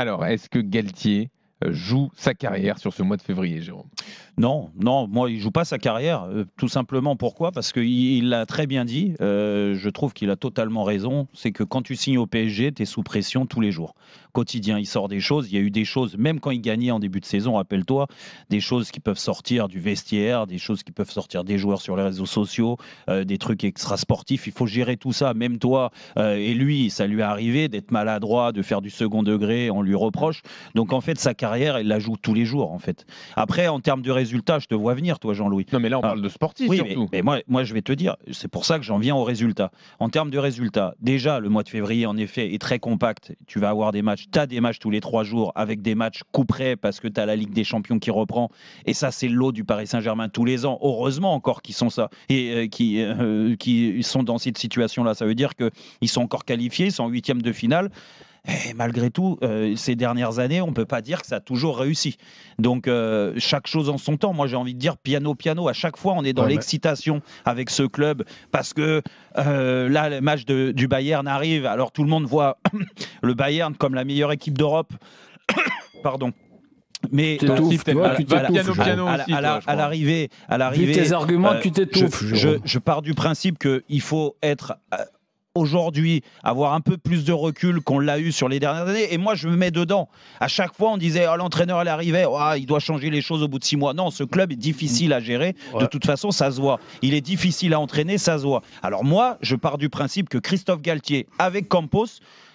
Alors, est-ce que Galtier euh, joue sa carrière sur ce mois de février, Jérôme Non, non, moi, il joue pas sa carrière. Euh, tout simplement pourquoi Parce qu'il l'a très bien dit. Euh, je trouve qu'il a totalement raison. C'est que quand tu signes au PSG, tu es sous pression tous les jours. Quotidien, il sort des choses. Il y a eu des choses, même quand il gagnait en début de saison, rappelle-toi, des choses qui peuvent sortir du vestiaire, des choses qui peuvent sortir des joueurs sur les réseaux sociaux, des trucs extra-sportifs. Il faut gérer tout ça. Même toi et lui, ça lui est arrivé d'être maladroit, de faire du second degré. On lui reproche. Donc en fait, sa carrière carrière, il la joue tous les jours, en fait. Après, en termes de résultats, je te vois venir, toi, Jean-Louis. Non, mais là, on ah. parle de sportif, oui, surtout. Mais, moi, moi, je vais te dire, c'est pour ça que j'en viens aux résultats. En termes de résultats, déjà, le mois de février, en effet, est très compact. Tu vas avoir des matchs, tu as des matchs tous les trois jours avec des matchs couperets parce que tu as la Ligue des Champions qui reprend. Et ça, c'est l'eau du Paris Saint-Germain tous les ans. Heureusement encore qu'ils sont ça et euh, qui, euh, qui sont dans cette situation-là. Ça veut dire qu'ils sont encore qualifiés, ils sont en huitième de finale. Et eh, malgré tout, euh, ces dernières années, on ne peut pas dire que ça a toujours réussi. Donc, euh, chaque chose en son temps. Moi, j'ai envie de dire piano, piano. À chaque fois, on est dans l'excitation avec ce club parce que euh, là, le match du Bayern arrive. Alors, tout le monde voit le Bayern comme la meilleure équipe d'Europe. Pardon. Mais à l'arrivée, à l'arrivée, tes arguments, tu t'étouffes. Je, je, pars du principe qu'il faut être aujourd'hui avoir un peu plus de recul qu'on l'a eu sur les dernières années. Et moi, je me mets dedans. À chaque fois, on disait oh, l'entraîneur, il arrivait, oh, ah, il doit changer les choses au bout de six mois. Non, ce club est difficile à gérer. De toute façon, ça se voit. Il est difficile à entraîner, ça se voit. Alors moi, je pars du principe que Christophe Galtier, avec Campos,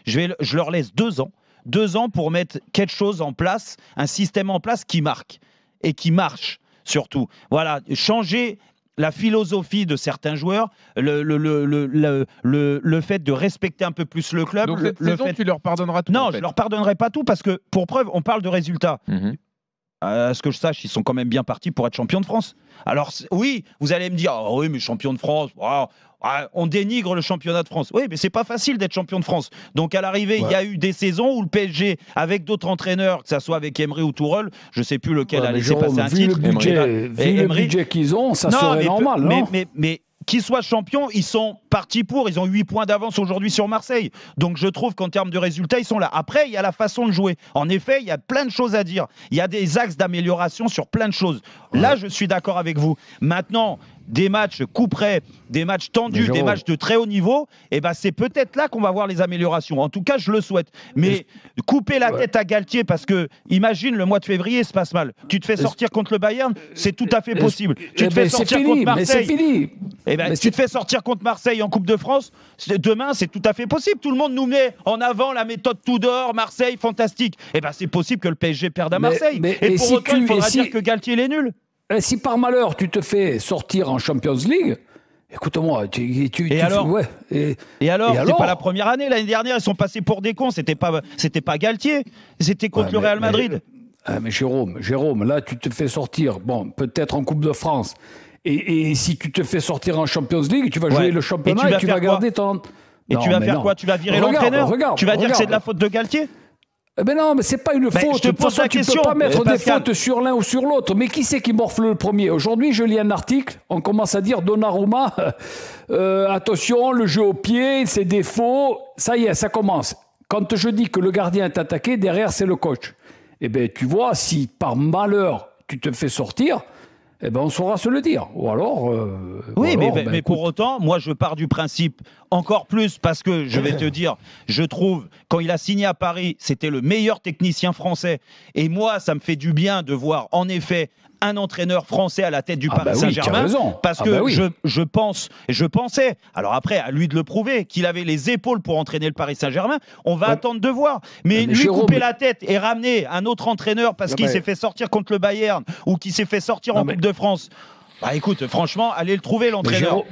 je, vais, je leur laisse deux ans. Deux ans pour mettre quelque chose en place, un système en place qui marque et qui marche surtout. Voilà, changer la philosophie de certains joueurs, le, le, fait de respecter un peu plus le club. Donc le, fait... tu leur pardonneras tout. Non, je leur pardonnerai pas tout parce que, pour preuve, on parle de résultats. Mhm. Euh, à ce que je sache, ils sont quand même bien partis pour être champion de France. Alors oui, vous allez me dire, ah oui, mais champion de France, ah, on dénigre le championnat de France. Oui, mais c'est pas facile d'être champion de France. Donc à l'arrivée, il y a eu des saisons où le PSG, avec d'autres entraîneurs, que ce soit avec Emery ou Tourelle, je sais plus lequel a laissé passer un titre. vu le budget qu'ils ont, ça serait mais, normal. non mais, mais qu'ils soient champions, ils sont partis pour. Ils ont 8 points d'avance aujourd'hui sur Marseille. Donc je trouve qu'en termes de résultats, ils sont là. Après, il y a la façon de jouer. En effet, il y a plein de choses à dire. Il y a des axes d'amélioration sur plein de choses. Là, je suis d'accord avec vous. Maintenant, des matchs couperets, des matchs tendus, des matchs de très haut niveau, et eh ben c'est peut-être là qu'on va voir les améliorations. En tout cas, je le souhaite. Mais couper la tête à Galtier parce que imagine le mois de février se passe mal. Tu te fais sortir contre le Bayern, c'est tout à fait possible. Tu eh te fais ben, sortir contre Marseille. Et eh ben, tu te fais sortir contre Marseille en Coupe de France, demain c'est tout à fait possible. Tout le monde nous met en avant la méthode tout dehors, Marseille fantastique. Et ben c'est possible que le PSG perde à Marseille. et pour autant, il faudra dire que Galtier est nul. Eh, si par malheur tu te fais sortir en Champions League, Écoute-moi, tu, et, alors et, alors pas la première année. L'année dernière, ils sont passés pour des cons. C'était pas, c'était pas Galtier. C'était contre le Real Madrid. Euh, ah, mais, Jérôme, Jérôme, là, tu te fais sortir. Bon, peut-être en Coupe de France. Et, si tu te fais sortir en Champions League, tu vas jouer le championnat et tu vas, garder ton. Et tu vas faire quoi Tu vas virer l'entraîneur Tu vas dire que c'est de la faute de Galtier eh ben non, mais c'est pas une ben, faute. Je te tu ne peux pas mettre des fautes sur l'un ou sur l'autre. Mais qui c'est qui morfle le premier Aujourd'hui, je lis un article. On commence à dire Donnarumma, euh, attention, le jeu au pied, ses défauts. Ça y est, ça commence. Quand je dis que le gardien est attaqué, derrière, c'est le coach. Eh bien, tu vois, si par malheur, tu te fais sortir, eh ben, on saura se le dire. Ou alors. Euh, oui, mais, ben, pour autant, moi, je pars du principe encore plus parce que je vais te dire, je trouve quand il a signé à Paris, c'était le meilleur technicien français. Et moi, ça me fait du bien de voir en effet un entraîneur français à la tête du ah Paris bah Saint-Germain parce ah que bah je, je, pense je pensais alors après à lui de le prouver qu'il avait les épaules pour entraîner le Paris Saint-Germain on va attendre de voir mais, lui couper la tête et ramener un autre entraîneur parce qu'il s'est fait sortir contre le Bayern ou qu'il s'est fait sortir en Coupe de France bah écoute, franchement, allez le trouver l'entraîneur.